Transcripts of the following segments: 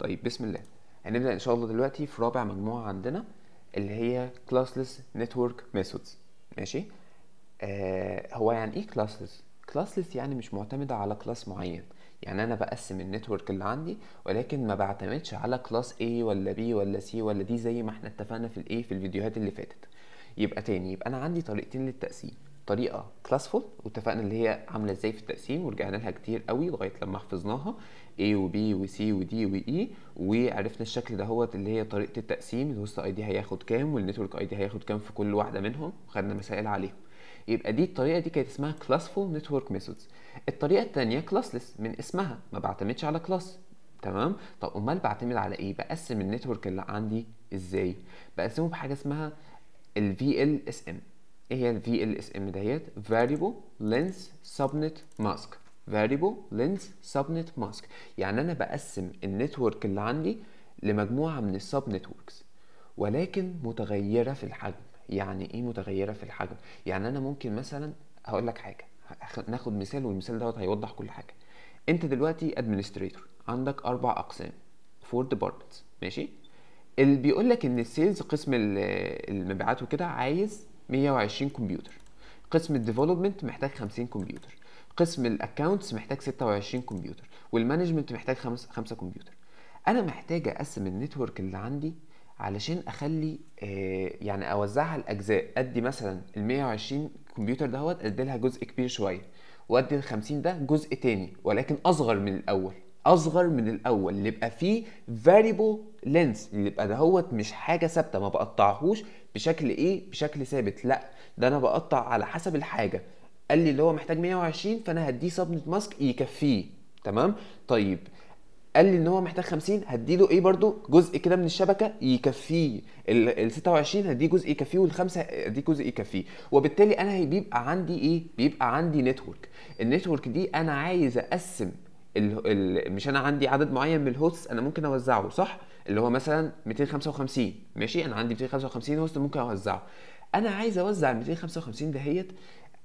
طيب بسم الله هنبدأ إن شاء الله دلوقتي في رابع مجموعة عندنا اللي هي classless network methods ماشي آه هو يعني إيه classless؟ classless يعني مش معتمدة على class معين يعني أنا بقسم النتورك اللي عندي ولكن ما بعتمدش على class A ولا B ولا C ولا D زي ما احنا اتفقنا في الإيه في الفيديوهات اللي فاتت يبقى تاني يبقى أنا عندي طريقتين للتقسيم طريقه كلاسفول واتفقنا اللي هي عامله ازاي في التقسيم ورجعنا لها كتير قوي لغايه لما حفظناها A و B و C و D و E وعرفنا الشكل دهوت اللي هي طريقه التقسيم الهوست اي دي هياخد كام والنتورك اي دي هياخد كام في كل واحده منهم وخدنا مسائل عليهم يبقى دي الطريقه دي كانت اسمها كلاسفول نتورك ميثودز الطريقه الثانيه كلاسلس من اسمها ما بعتمدش على كلاس تمام طب امال بعتمد على ايه بقسم النتورك اللي عندي ازاي بقسمه بحاجه اسمها ال VLSM ايه هي ال VLSM دهيت variable lens subnet mask variable lens subnet mask يعني انا بقسم النتورك اللي عندي لمجموعه من السب نتوركس ولكن متغيره في الحجم يعني ايه متغيره في الحجم يعني انا ممكن مثلا هقول لك حاجه ناخد مثال والمثال دوت هيوضح كل حاجه انت دلوقتي ادمنستريتور عندك اربع اقسام فور ديبارتمنتس ماشي اللي بيقول لك ان السيلز قسم المبيعات وكده عايز 120 كمبيوتر قسم الديفلوبمنت محتاج 50 كمبيوتر قسم الاكونتس محتاج 26 كمبيوتر والمانجمنت محتاج 5 كمبيوتر انا محتاج اقسم النتورك اللي عندي علشان اخلي آه، يعني اوزعها لاجزاء ادي مثلا ال 120 كمبيوتر دهوت ادي لها جزء كبير شويه وادي ال 50 ده جزء تاني ولكن اصغر من الاول اصغر من الاول اللي يبقى فيه variable لينس اللي يبقى دهوت مش حاجه ثابته ما بقطعهوش بشكل ايه بشكل ثابت لا ده انا بقطع على حسب الحاجه قال لي اللي هو محتاج 120 فانا هديه سبنت ماسك يكفيه تمام طيب قال لي ان هو محتاج 50 هديله ايه برضو جزء كده من الشبكه يكفيه ال 26 هديه جزء يكفيه 5 هديه جزء يكفيه وبالتالي انا بيبقى عندي ايه بيبقى عندي نتورك النتورك دي انا عايز اقسم ال ال مش انا عندي عدد معين من الهوستس انا ممكن اوزعه صح اللي هو مثلا 255 ماشي انا عندي 255 هوست ممكن اوزعه انا عايز اوزع ال 255 دهيت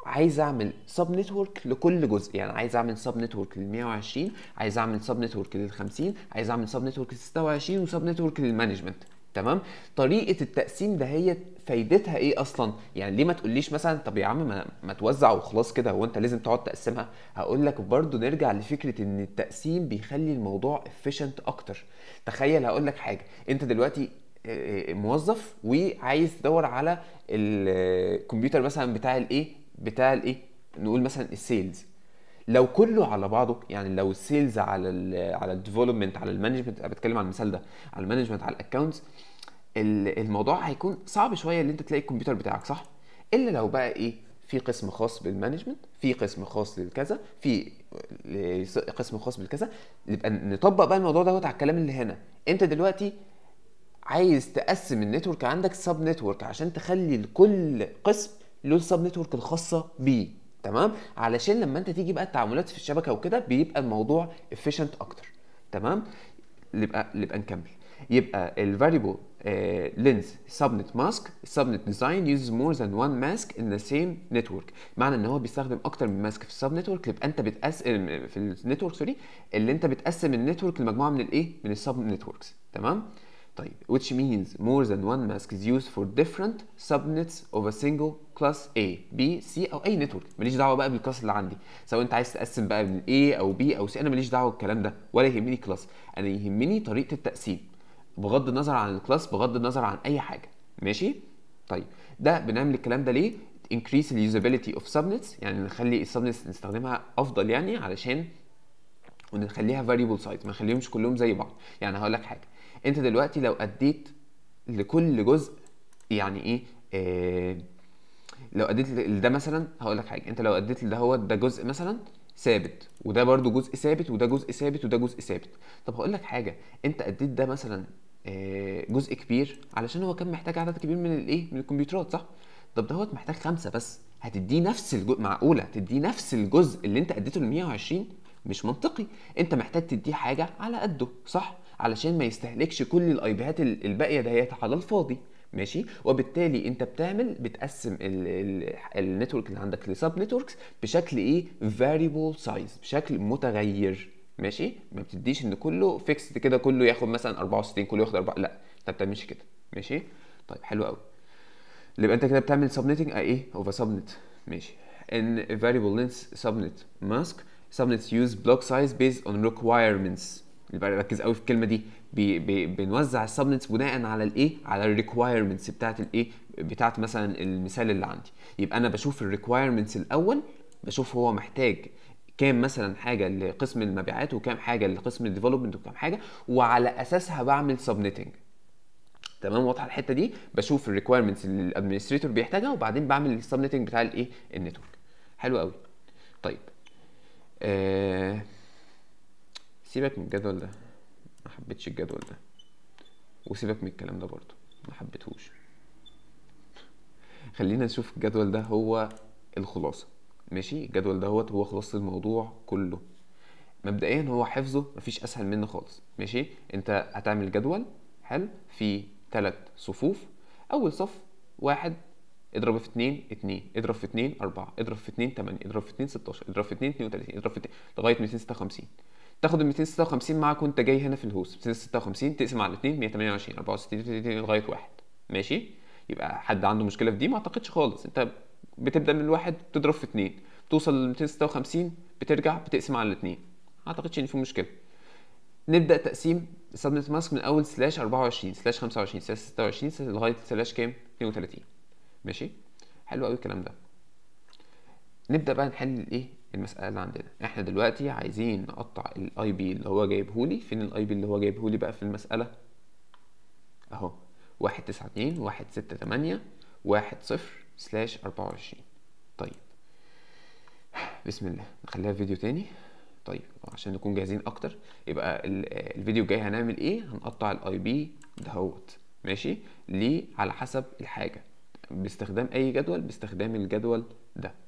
عايز اعمل سب نتورك لكل جزء يعني عايز اعمل سب نتورك لل 120 عايز اعمل سب نتورك لل 50 عايز اعمل سب نتورك لل 26 وسب نتورك للمانجمنت تمام طريقه التقسيم ده هي فايدتها ايه اصلا يعني ليه ما تقوليش مثلا طب يا عم ما, ما توزع وخلاص كده هو انت لازم تقعد تقسمها هقول لك برضو نرجع لفكره ان التقسيم بيخلي الموضوع افيشنت اكتر تخيل هقول لك حاجه انت دلوقتي آه، آه، موظف وعايز تدور على آه، الكمبيوتر مثلا بتاع الايه بتاع الايه نقول مثلا السيلز لو كله على بعضه يعني لو السيلز على الـ على الديفلوبمنت على المانجمنت بتكلم على المثال ده على المانجمنت على الاكونتس الموضوع هيكون صعب شويه ان انت تلاقي الكمبيوتر بتاعك صح الا لو بقى ايه في قسم خاص بالمانجمنت في قسم خاص للكذا في آه، قسم خاص بالكذا نبقى نطبق بقى الموضوع دوت على الكلام اللي هنا انت دلوقتي عايز تقسم النتورك عندك سب نتورك عشان تخلي لكل قسم له السب نتورك الخاصه بيه تمام علشان لما انت تيجي بقى التعاملات في الشبكه وكده بيبقى الموضوع افيشنت اكتر تمام نبقى نبقى نكمل يبقى الفاريبل لينز سبنت ماسك سبنت ديزاين يوزز مور ذان وان ماسك ان ذا سيم نتورك معنى ان هو بيستخدم اكتر من ماسك في السب نتورك يبقى انت بتقسم في النتورك سوري اللي انت بتقسم النتورك لمجموعه من الايه من السب نتوركس تمام طيب which means more than one mask is used for different subnets of a single class A B C او اي نتورك ماليش دعوه بقى بالكلاس اللي عندي سواء انت عايز تقسم بقى من A او B او C انا ماليش دعوه بالكلام ده ولا يهمني كلاس انا يهمني طريقه التقسيم بغض النظر عن الكلاس بغض النظر عن اي حاجه ماشي طيب ده بنعمل الكلام ده ليه increase the usability of subnets يعني نخلي السبنتس نستخدمها افضل يعني علشان ونخليها فاريبل سايز ما نخليهمش كلهم زي بعض يعني هقول لك حاجه انت دلوقتي لو اديت لكل جزء يعني ايه, إيه لو اديت لده مثلا هقول لك حاجه انت لو اديت لده هو ده جزء مثلا ثابت وده برده جزء ثابت وده جزء ثابت وده جزء ثابت طب هقول لك حاجه انت اديت ده مثلا آه، جزء كبير علشان هو كان محتاج عدد كبير من الايه من الكمبيوترات صح طب دهوت محتاج خمسه بس هتديه نفس الجزء معقوله تديه نفس الجزء اللي انت اديته ل 120 مش منطقي انت محتاج تديه حاجه على قده صح علشان ما يستهلكش كل الايبيهات الباقيه دهيت على الفاضي ماشي وبالتالي انت بتعمل بتقسم النتورك اللي عندك لسب نتوركس بشكل ايه فاريبل سايز بشكل متغير ماشي ما بتديش ان كله فيكسد كده كله ياخد مثلا 64 كله ياخد 4 لا انت ما بتعملش كده ماشي طيب حلو قوي يبقى انت كده بتعمل سبنيتنج اه، ايه اوفر سبنت ماشي ان variable لينس سبنت mask subnets use block size based on requirements يبقى ركز قوي في الكلمه دي بي بي بنوزع السبنتس بناء على الايه على requirements بتاعه الايه بتاعه مثلا المثال اللي عندي يبقى انا بشوف requirements الاول بشوف هو محتاج كام مثلا حاجه لقسم المبيعات وكام حاجه لقسم الديفلوبمنت وكام حاجه وعلى اساسها بعمل سبنتنج تمام واضحه الحته دي بشوف الريكويرمنتس اللي الادمنستريتور بيحتاجها وبعدين بعمل السبنتنج بتاع الايه النتورك حلو قوي طيب آه، سيبك من الجدول ده ما حبيتش الجدول ده وسيبك من الكلام ده برضو ما حبيتهوش خلينا نشوف الجدول ده هو الخلاصه ماشي الجدول ده هو خلاصه الموضوع كله مبدئيا هو حفظه مفيش اسهل منه خالص ماشي انت هتعمل جدول حلو في ثلاث صفوف اول صف واحد اضرب في 2 2 اضرب في 2 4 اضرب في 2 8 اضرب في 2 16 اضرب في 2 32 اضرب في 2 لغايه 256 تاخد ال 256 معاك وانت جاي هنا في الهوس 256 تقسم على 2 128 64 لغايه 1 ماشي يبقى حد عنده مشكله في دي ما اعتقدش خالص انت بتبدا من الواحد بتضرب في 2 توصل ل 256 بترجع بتقسم على الاثنين ما اعتقدش ان في مشكله نبدا تقسيم سبنت ماسك من اول سلاش 24 سلاش 25 سلاش 26 لغايه سلاش كام 32 ماشي حلو قوي الكلام ده نبدا بقى نحل الايه المساله اللي عندنا احنا دلوقتي عايزين نقطع الاي بي اللي هو جايبه لي فين الاي بي اللي هو جايبه لي بقى في المساله اهو 192 168 10 سلاش 24 طيب بسم الله نخليها في فيديو تاني طيب عشان نكون جاهزين اكتر يبقى الفيديو الجاي هنعمل ايه هنقطع الاي بي دهوت ماشي ليه على حسب الحاجه باستخدام اي جدول باستخدام الجدول ده